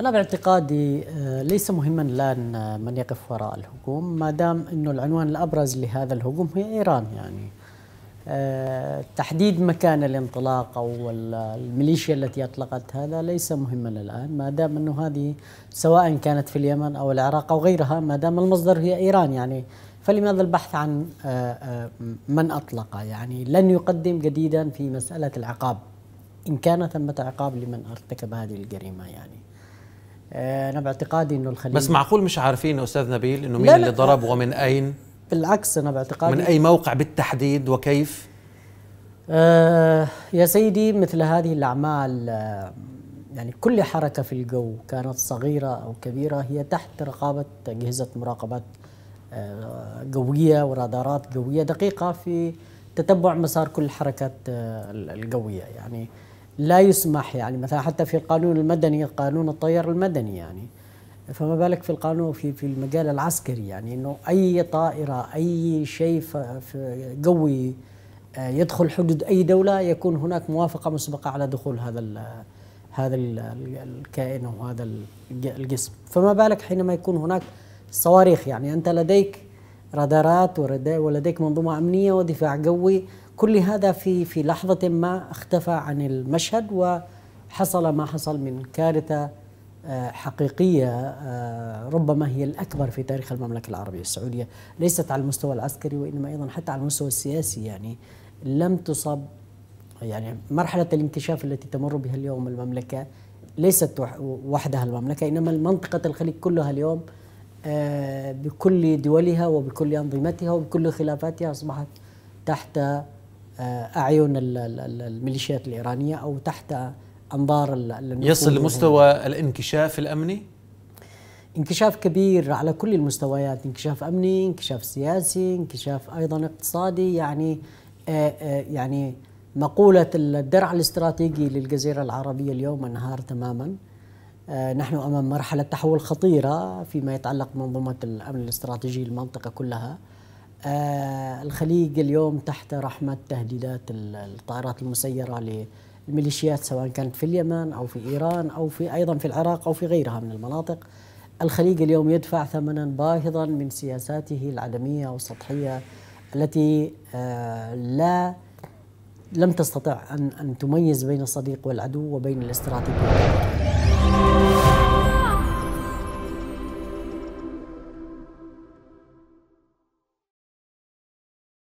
أنا باعتقادي آه، ليس مهما الآن آه، من يقف وراء الهجوم ما دام أنه العنوان الأبرز لهذا الهجوم هي إيران يعني آه، تحديد مكان الانطلاق أو الميليشيا التي أطلقت هذا ليس مهما الآن ما دام أنه هذه سواء كانت في اليمن أو العراق أو غيرها ما دام المصدر هي إيران يعني فلماذا البحث عن من أطلق يعني لن يقدم جديدا في مسألة العقاب إن كان ثمة عقاب لمن ارتكب هذه الجريمة يعني آه، انا باعتقادي انه الخليج بس معقول مش عارفين استاذ نبيل انه مين اللي ضرب ومن اين بالعكس انا باعتقادي من اي موقع بالتحديد وكيف آه يا سيدي مثل هذه الاعمال آه، يعني كل حركه في الجو كانت صغيره او كبيره هي تحت رقابه اجهزه مراقبات جويه آه، ورادارات جويه دقيقه في تتبع مسار كل الحركات الجويه يعني لا يسمح يعني مثلا حتى في القانون المدني قانون الطيار المدني يعني فما بالك في القانون في في المجال العسكري يعني انه اي طائره اي شيء قوي آه، يدخل حدود اي دوله يكون هناك موافقه مسبقه على دخول هذا الـ هذا الـ الكائن او هذا الجسم فما بالك حينما يكون هناك صواريخ يعني انت لديك رادارات ولديك منظومه امنيه ودفاع قوي كل هذا في في لحظة ما اختفى عن المشهد وحصل ما حصل من كارثة آه، حقيقية آه، ربما هي الأكبر في تاريخ المملكة العربية السعودية ليست على المستوى العسكري وإنما أيضا حتى على المستوى السياسي يعني لم تصب يعني مرحلة الانكشاف التي تمر بها اليوم المملكة ليست وحدها المملكة إنما منطقة الخليج كلها اليوم آه، بكل دولها وبكل أنظمتها وبكل خلافاتها أصبحت تحت آه، اعين الميليشيات الايرانيه او تحت انظار يصل لمستوى الانكشاف الامني؟ انكشاف كبير على كل المستويات، انكشاف امني، انكشاف سياسي، انكشاف ايضا اقتصادي، يعني آه، آه، يعني مقوله الدرع الاستراتيجي للجزيره العربيه اليوم انهار تماما. نحن امام مرحله تحول خطيره فيما يتعلق بمنظومه الامن الاستراتيجي للمنطقه كلها. آه، الخليج اليوم تحت رحمة تهديدات الطائرات المسيرة للميليشيات سواء كانت في اليمن أو في إيران أو في أيضا في العراق أو في غيرها من المناطق الخليج اليوم يدفع ثمنا باهظا من سياساته العدمية والسطحية التي آه، لا لم تستطع أن أن تميز بين الصديق والعدو وبين الاستراتيجية